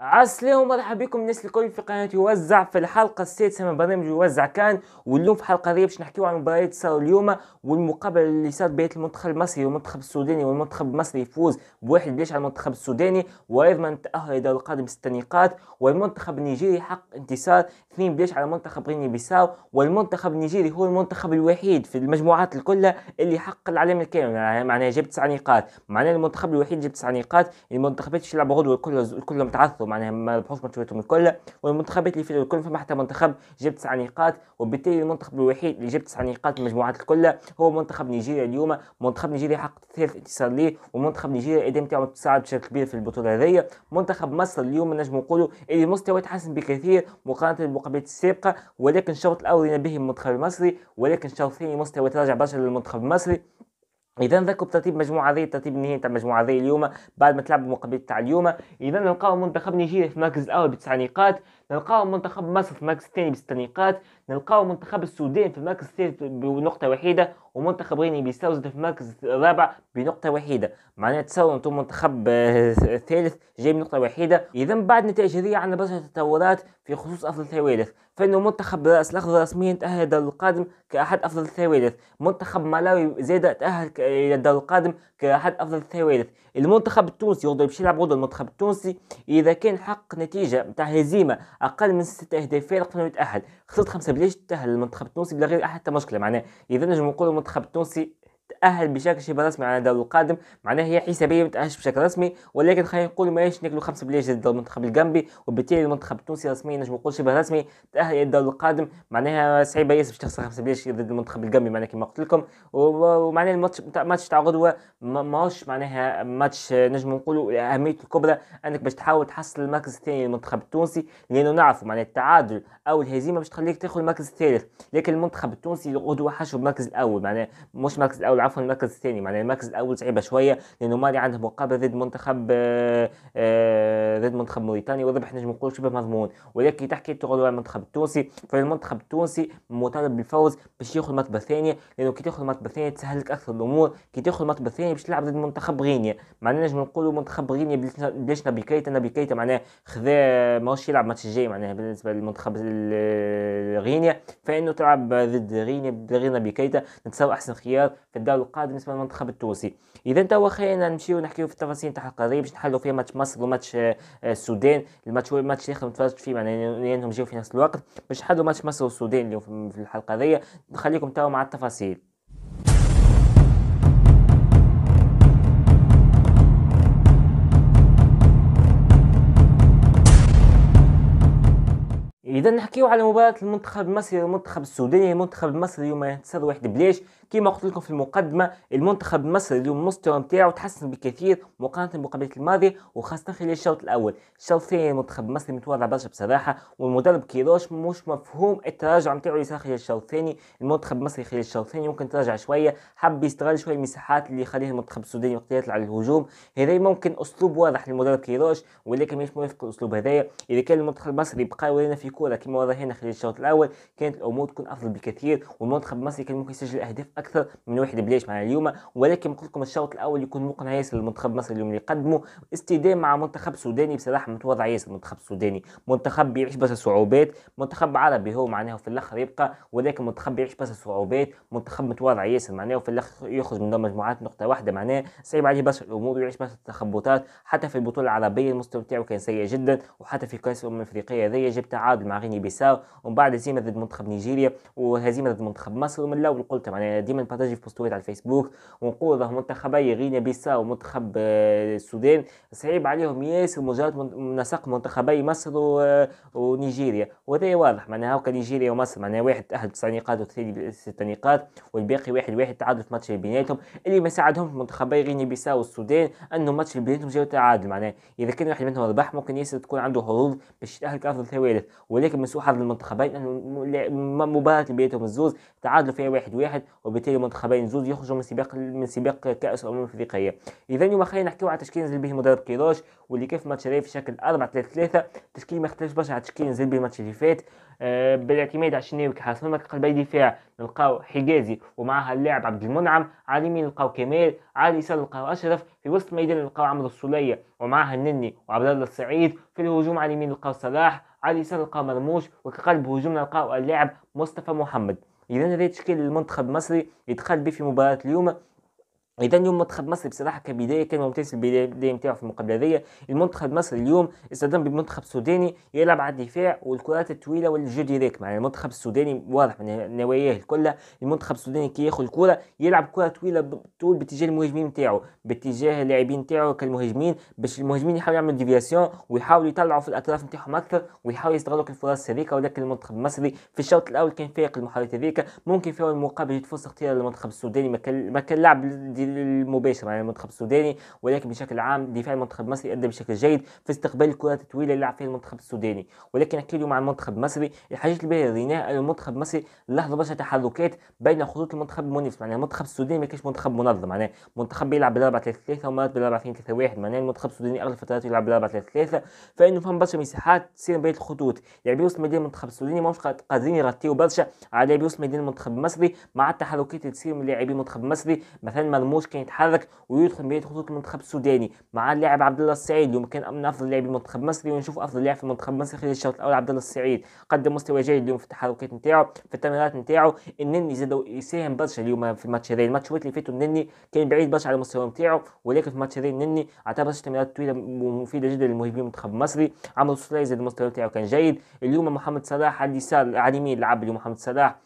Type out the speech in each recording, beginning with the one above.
السلام ومرحبا بكم الناس الكل في قناة يوزع في الحلقة السادسة من برنامج يوزع كان واليوم في حلقة هذه باش نحكيو عن مباريات صار اليوم والمقابلة اللي صارت بين المنتخب المصري والمنتخب السوداني والمنتخب المصري يفوز بواحد ليش على المنتخب السوداني وأيضا تأهل إلى القادم ست نقاط والمنتخب النيجيري حق انتصار اثنين بيش على منتخب غيني بيساو والمنتخب النيجيري هو المنتخب الوحيد في المجموعات الكلها اللي حقق العلامه الكامله يعني معناها جاب تسع نقاط معناها المنتخب الوحيد جاب تسع نقاط المنتخبات اللي يلعبوا غدوه الكل كلهم تعثوا معناها ما ربحوش ماتشاتهم الكل والمنتخبات اللي في الكل فما حتى منتخب جاب تسع نقاط وبالتالي المنتخب الوحيد اللي جاب تسع نقاط في المجموعات الكلها هو منتخب نيجيريا اليوم منتخب نيجيريا حقق ثالث انتصار ليه ومنتخب نيجيريا الاداء نتاعو تساعد بشكل كبير في البطوله هذيا منتخب مصر اليوم نجم نقولوا اللي مستواه تحسن بكثير مقارنه بطبيعه السابقة ولكن الشوط الأول به المنتخب المصري ولكن الشوط الثاني مستوى تراجع برشا للمنتخب المصري اذا ذاكوا بترتيب مجموعه ذي ترتيب النهائي تاع المجموعه ذي اليوم بعد ما تلعبوا المقابلات تاع اليوم اذا نلقاو منتخب نيجيريا في المركز الاول بتسع نقاط نلقاو منتخب مصر في المركز الثاني بست نقاط نلقاو منتخب السودان في المركز الثالث بنقطة وحيدة ومنتخب غيني بيساو في المركز الرابع بنقطة وحيدة معناها تصور انتم منتخب آه، ثالث جاي بنقطة وحيدة اذا بعد نتائج هذه عندنا برشا تطورات في خصوص افضل الثوالث فانه منتخب راس الاخضر رسميا تاهل الدور القادم كاحد افضل الثوالث منتخب مالاوي زاد تاهل الى الدور القادم كاحد افضل الثوالث المنتخب التونسي يقدر يلعب ضد المنتخب التونسي اذا كان حق نتيجة نتاع هزيمة اقل من ست اهداف فارق فانه يتاهل خسرت خمسه بلاش تاهل المنتخب التونسي بلا غير احد مشكله معناه اذا نجم نقول المنتخب التونسي تأهل بشكل شبه رسمي على الدور القادم معناها هي حسابية متأهلش بشكل رسمي ولكن خلينا نقول ماهيش ناكلوا خمسة بلاش ضد المنتخب الجامبي وبالتالي المنتخب التونسي رسميا نجم نقول شبه رسمي تأهل الدور القادم معناها صعيبة ياسر باش تخسر خمسة بلاش ضد المنتخب الجامبي معناها كما قلت لكم ومعناها الماتش ماتش تاع غدوة ماهوش معناها ماتش نجم نقولوا أهميته الكبرى أنك باش تحاول تحصل المركز الثاني للمنتخب التونسي لأنه نعرفوا معناها التعادل أو الهزيمة باش تخليك تاخذ المركز الثالث لكن المنتخب التونسي غدوة حشو المركز الأول معناها مش المركز الأول عفوا عفوا المركز الثاني معناه المركز الاول صعيبه شويه لانه مالي عنده مقابله ضد منتخب ضد آه، آه، منتخب موريتانيا وربح نجم نقول شبه مضمون ولكن تحكي تغلو على المنتخب التونسي فالمنتخب التونسي مطالب بالفوز باش ياخذ المرتبه الثانيه لانه كي تاخذ المرتبه الثانيه تسهل لك اكثر الامور كي تاخذ المرتبه الثانيه باش تلعب ضد منتخب غينيا معناه نجم نقولوا منتخب غينيا بلاش نبي كيتا نبي كيتا معناه خذا ماهوش يلعب ماتش الجاي معناه بالنسبه للمنتخب الغينيا آه، فانه تلعب ضد غينيا ضد غينيا بكيتا نتصور احسن خيار في الدوري القادم والقادم بالنسبة للمنتخب التونسي إذا توا خلينا نمشيو نحكيو في التفاصيل تاع القضية باش نحلو فيها ماتش مصر وماتش آه، السودان الماتش هو الماتش الآخر تفرجت فيه معناها لأنهم جاو في نفس الوقت باش نحلو ماتش مصر والسودان اليوم في الحلقة هذيا نخليكم توا مع التفاصيل اذا نحكيو على مباراه المنتخب المصري والمنتخب السوداني المنتخب المصري يوم ينتصر واحد بلاش كما قلت لكم في المقدمه المنتخب المصري اليوم المستوى نتاعو تحسن بكثير مقارنه بمقابله الماضي وخاصه خلال الشوط الاول الشوط الثاني المنتخب المصري متواضع برشا بصراحه والمدرب كيروش مش مفهوم التراجع نتاعو اللي صار خلال الشوط الثاني المنتخب المصري خلال الشوط الثاني ممكن تراجع شويه حب يستغل شويه المساحات اللي خليها المنتخب السوداني وقت يطلع للهجوم هذا ممكن اسلوب واضح للمدرب كيروش ولكن مش موافق الاسلوب هذايا اذا كان المنتخب المصري بقى ولينا في كوره كما ورينا خلال الشوط الاول كانت الامور تكون افضل بكثير والمنتخب المصري كان ممكن يسجل اهداف اكثر من واحد بلاش معنا اليوم ولكن قلت لكم الشوط الاول يكون مقنع ياسر للمنتخب المصري اليوم اللي يقدمه استدامه مع منتخب سوداني بصراحه متواضع ياسر المنتخب السوداني منتخب يعيش بس صعوبات منتخب عربي هو معناه في الاخر يبقى ولكن منتخب يعيش بس صعوبات منتخب متواضع ياسر معناه في الاخر يخرج من دور مجموعات نقطه واحده معناه صعيب عليه برشا الامور ويعيش برشا التخبطات حتى في البطوله العربيه المستوى بتاعه كان سيء جدا وحتى في كاس الامم الافريقيه هذيا جبت تعادل مع غيني بيساو ومن بعد هزيمه ضد منتخب نيجيريا وهزيمه ضد منتخب مصر ومن الاول قلت معناها ديما نبارطاجي في بوستويت على الفيسبوك ونقول راه منتخبي غينيا بيساو ومنتخب آه، السودان صعيب عليهم ياسر مجرد نسق منتخبي مصر ونيجيريا وهذا واضح معناها هكا نيجيريا ومصر معناها واحد تاهل تسع نقاط والثاني ست نقاط والباقي واحد واحد تعادل في ماتش بيناتهم اللي ما ساعدهمش منتخبي غينيا بيساو والسودان انه ماتش بيناتهم جاو تعادل معناها اذا كان واحد منهم ربح ممكن ياسر تكون عنده حظوظ باش يتاهل كافضل ثوالث ولكن من سوء حظ المنتخبين انه مباراه بيناتهم الزوز تعادلوا فيها واحد واحد وبالتالي منتخبين زوز يخرجوا من سباق من سباق كاس الامم الافريقيه اذا يوم خلينا نحكيو على تشكيل نزل به مدرب كيروش واللي كيف ماتش في شكل 4 3 3 تشكيل ما اختلفش برشا على تشكيل نزل به الماتش اللي فات آه بالاعتماد على الشناوي مرمى قلبي دفاع نلقاو حجازي ومعها اللاعب عبد المنعم على اليمين نلقاو كمال على اليسار نلقاو اشرف في وسط الميدان نلقاو عمرو السوليه ومعها النني وعبد الله السعيد في الهجوم على اليمين نلقاو صلاح على اليسار نلقاو مرموش وكقلب هجوم نلقاو اللاعب مصطفى محمد إذا هذا تشكيل المنتخب المصري يدخل به في مباراة اليوم اذا اليوم منتخب مصر بصراحه كبدايه كان ممتاز البدايه نتاعو في المقابله هذيا المنتخب مصر اليوم استخدم بمنتخب سوداني يلعب على الدفاع والكرات الطويله والجو ديريكت معناها المنتخب السوداني واضح من نواياه الكل المنتخب السوداني كي ياخذ الكره يلعب كره طويله طول باتجاه المهاجمين نتاعو باتجاه اللاعبين نتاعو كالمهاجمين باش المهاجمين يحاولوا يعملوا ديفياسيون ويحاولوا يطلعوا في الاطراف نتاعهم اكثر ويحاولوا يستغلوا الفرص هذيك ولكن المنتخب المصري في الشوط الاول كان فايق المحاولات هذيك ممكن في المقابل فرصه اختيار للمنتخب السوداني ما كان لعب المباشره يعني المنتخب السوداني ولكن بشكل عام دفاع المنتخب المصري ادى بشكل جيد في استقبال الكرات الطويله اللي لعب فيها المنتخب السوداني ولكن نحكي اليوم عن المنتخب المصري الحاجات اللي بيناها ان المنتخب المصري لاحظ برشا تحركات بين خطوط المنتخب المنافس معناها المنتخب السوداني ما كانش منتخب منظم معناها منتخب بيلعب بال 4 3 3 ومرات بال 4 2 3 1 معناها المنتخب السوداني اغلب الفترات يلعب بال 4 3 3 فانه فهم برشا مساحات تصير بين الخطوط يعني بيوصل ميدان المنتخب السوداني ماهوش قادرين يغطيوا برشا على بيوصل ميدان المنتخب المصري مع التحركات اللي تصير من لاعبي المنتخب المصري مثلا مرمو مرموش كان يتحرك ويدخل بين خطوط المنتخب السوداني مع اللاعب عبد الله السعيد اليوم كان من افضل لاعبي المنتخب المصري ونشوف افضل لاعب في المنتخب المصري خلال الشوط الاول عبد الله السعيد قدم مستوى جيد اليوم في التحركات نتاعو في التمريرات نتاعو النني زاد يساهم برشا اليوم في الماتش هذا الماتش اللي فاتوا النني كان بعيد برشا على المستوى نتاعو ولكن في الماتش هذا النني عطى برشا تمريرات طويله ومفيده جدا للمهاجمين المنتخب المصري عمرو السوليه زاد المستوى نتاعو كان جيد اليوم محمد صلاح على اليسار على اليمين لعب اليوم محمد صلاح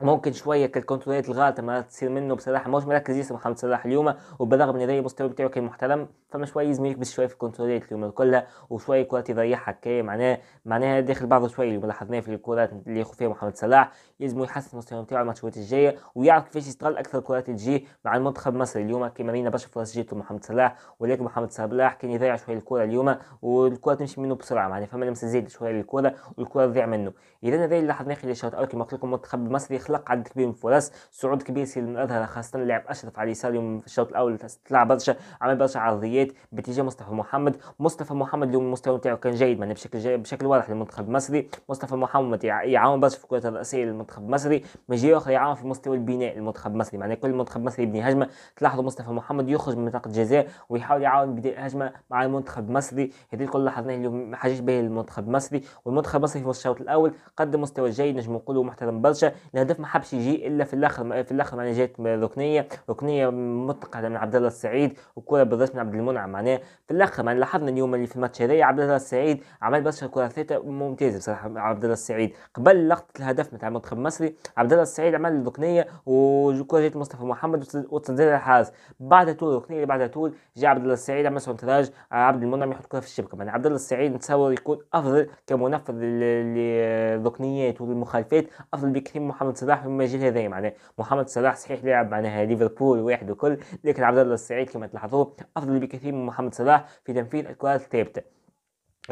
ممكن شويه كانت كنترولات ما تصير منه بصراحه مش مركز يسمع محمد صلاح اليوم وبالرغم ان ده المستوى بتاعه كان محترم فما شويه لازم يكبس شويه في الكنترولات اليوم كلها وشويه كرات يضيعها كي معناها معناها داخل بعضه شويه اللي لاحظناه في الكرات اللي ياخذ فيها محمد صلاح لازم يحسن المستوى بتاعه الماتشات الجايه ويعرف كيفاش يستغل اكثر الكرات تجي مع المنتخب المصري اليوم كما بينا برشا فرص جات محمد صلاح ولكن محمد صلاح كان يضيع شويه الكره اليوم والكره تمشي منه بسرعه معناها فما لمسه زايده شويه للكره والكره تضيع منه اذا هذا اللي لاحظناه خلال الشوط الاول كما قلت لكم المنتخب المصري خلق عدد كبير من الفرص صعود كبير سيد من الاظهره خاصه لعب اشرف على اليسار اليوم في الشوط الاول تلعب برشا عمل برشا عرضيات باتجاه مصطفى محمد مصطفى محمد اليوم المستوى نتاعو كان جيد معناها بشكل جيد بشكل واضح للمنتخب المصري مصطفى محمد يعاون برشا في الكره الراسيه للمنتخب المصري من جهه اخرى يعاون في مستوى البناء للمنتخب المصري معناها كل منتخب مصري يبني هجمه تلاحظوا مصطفى محمد يخرج من منطقه الجزاء ويحاول يعاون بداء هجمه مع المنتخب المصري هذه كل لاحظناه اليوم حاجات باهيه للمنتخب المصري والمنتخب المصري في الشوط الاول قدم مستوى جيد نجم نقولوا محترم برشا الهدف للاسف ما حبش يجي الا في الاخر في الاخر معناها جات ركنيه ركنيه متقعده من عبد الله السعيد وكره بالراس من عبد المنعم معناها في الاخر معناها لاحظنا اليوم اللي في الماتش هذايا عبد الله السعيد عمل برشا كره ثابته ممتازه بصراحه عبد الله السعيد قبل لقطه الهدف نتاع المنتخب المصري عبد الله السعيد عمل ركنيه وكره جات مصطفى محمد وتصدرها الحارس بعد طول الركنيه اللي بعد طول جاء عبد الله السعيد عمل سونتراج آه، عبد المنعم يحط كره في الشبكه معناها عبد الله السعيد نتصور يكون افضل كمنفذ للركنيات والمخالفات افضل بكثير من محمد صلاح في المجال هذايا معناه محمد صلاح صحيح لعب معناها ليفربول واحد وكل لكن عبد الله السعيد كما تلاحظوا افضل بكثير من محمد صلاح في تنفيذ الكرات الثابته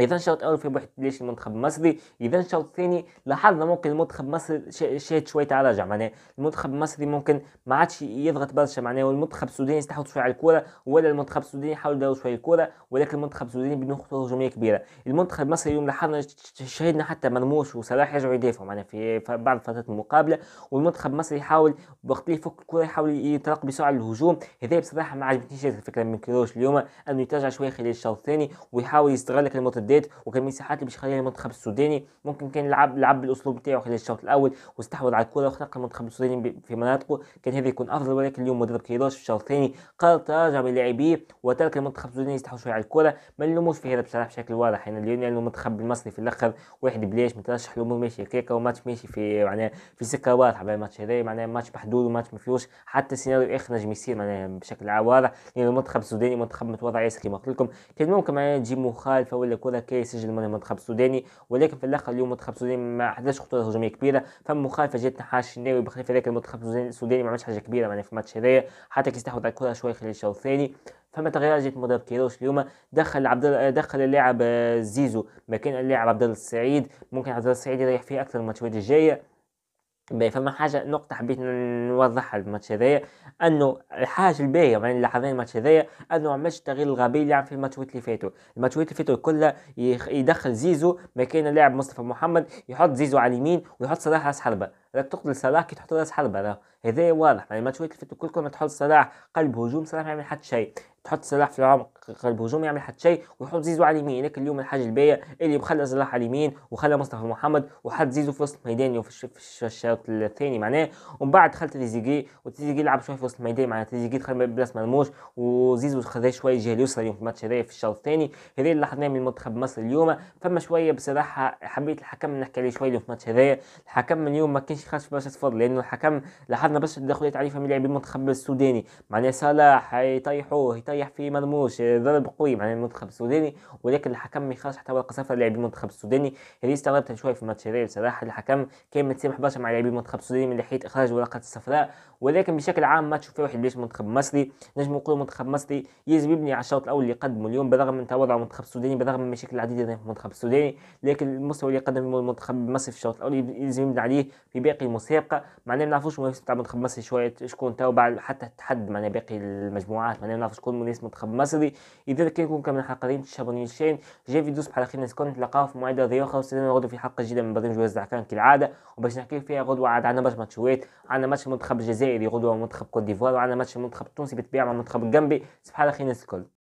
اذا الشوط اول في محيط ليش المنتخب المصري اذا الشوط ثاني لاحظنا ممكن المنتخب المصري شهد شويه تراجع معناه المنتخب المصري ممكن ما عادش يضغط برشا معناه والمنتخب السوداني استحوذ شويه على الكره ولا المنتخب السوداني حاول يدور شويه الكره ولكن المنتخب السوداني بنقطه هجوميه كبيره المنتخب المصري اليوم لاحظنا شهدنا حتى مرموش وصلاح يرجعوا يدافعوا معناه في بعض فترات المقابله والمنتخب المصري يحاول وقت اللي يفك الكره يحاول يترقب بسرعه للهجوم هذا بصراحه ما عجبتنيش الفكره من كيروش اليوم انه يتراجع شويه خلال الشوط الثاني ويحاول يستغل لك سدات وكان مساحات اللي باش يخليها المنتخب السوداني ممكن كان لعب لعب بالاسلوب نتاعو خلال الشوط الاول واستحوذ على الكره وخلق المنتخب السوداني في مناطقه كان هذا يكون افضل ولكن اليوم مدرب كيروش في الشوط الثاني قرر تراجع بلاعبيه وترك المنتخب السوداني يستحوذ شويه على الكره ما نلوموش في هذا بصراحه بشكل واضح يعني اليوم المنتخب المصري في الاخر واحد بلاش مترشح الامور ماشي هكاك وماتش ماشي في معناها في سكه واضحه الماتش هذا معناها ماتش محدود وماتش ما فيهوش حتى سيناريو اخر نجم يصير معناها بشكل واضح لان يعني المنتخب السوداني منتخب متواضع ياسر كما قلت لكم كان ممكن معناها تجيب مخالفه ولا كره الاولى كي يسجل من المنتخب السوداني ولكن في الاخر اليوم المنتخب السوداني ما حدش خطوره هجوميه كبيره فما مخالفه جات نحاش الشناوي بخلاف هذاك المنتخب السوداني ما عملش حاجه كبيره معناها في الماتش هذايا حتى كي استحوذ على الكره شويه خلال الشوط الثاني فما تغييرات جات مدرب كيروش اليوم دخل عبد دخل اللاعب زيزو مكان اللاعب عبد السعيد ممكن عبد السعيد يريح فيه اكثر الماتشات الجايه باهي طيب، فما حاجه نقطه حبيت نوضحها الماتش هذايا انه الحاجه الباهيه من يعني لاحظنا الماتش هذايا انه عملش التغيير الغبي اللي لعب في الماتشات اللي فاتوا الماتشات اللي فاتوا كلها يدخل زيزو مكان اللاعب مصطفى محمد يحط زيزو على اليمين ويحط صلاح راس حربه لا تقتل سلاح كي تحط راس حرب انا هذا واضح يعني ما شويه الكل كلكم تحط سلاح قلب هجوم سلاح ما يعمل حد شيء تحط سلاح في العمق قلب هجوم يعمل حد شيء ويحط زيزو على اليمين لكن اليوم الحاج البيع اللي مخلى سلاح على اليمين وخلى مصطفى محمد وحط زيزو في وسط الميدان في الشوط الثاني معناه ومن بعد دخل تريزيجي وتريزيجي لعب شويه في وسط الميدان معناه تريزيجي دخل بلاس مرموش وزيزو خذا شويه الجهه اليسرى اليوم في الماتش هذا في الشوط الثاني هذا اللي لاحظناه من منتخب مصر اليوم فما شويه بصراحه حبيت الحكم نحكي عليه شويه اليوم في الماتش هذايا الحكم اليوم ما كانش خدش باش تفضل لانه الحكم لاحظنا باش داخل تعريفه من لاعبين المنتخب السوداني معناها صلاح يطيحوه يطيح في مرموش ضرب قوي معناها المنتخب السوداني ولكن الحكم ما يخرج حتى ورقه صفراء لاعبين المنتخب السوداني هذه استغربت شويه في الماتش هذا بصراحه الحكم كان متسامح برشا مع لاعبين المنتخب السوداني من ناحيه اخراج ورقه الصفراء ولكن بشكل عام ماتش فيه واحد ليش منتخب مصري نجم نقول منتخب مصري يجب يبني على الشوط الاول اللي قدمه اليوم بالرغم من تواضع المنتخب السوداني بالرغم من مشاكل العديده في المنتخب السوداني لكن المستوى اللي قدمه المنتخب المصري في الشوط الاول يلزم يبني عليه في باقي باقي المسابقه معناها ما نعرفوش المنافس تاع المصري شويه شكون تو بعد حتى تحد معناها باقي المجموعات معناها ما نعرفش شكون منافس المنتخب المصري اذا كان يكون كامل حقين تشابوني الشين جاي فيديو صباح خير الناس نتلاقاو في مواعيد رياضي اخرى وسلام غدوه في حلقه جديده من برنامج وزع العكان كالعاده وباش نحكي فيها غدوه عاد عندنا برشا ماتشوات عندنا ماتش المنتخب الجزائري غدوه منتخب كوت ديفوار وعندنا ماتش المنتخب التونسي بالطبيعه مع المنتخب الجنبي صباح الخير الناس الكل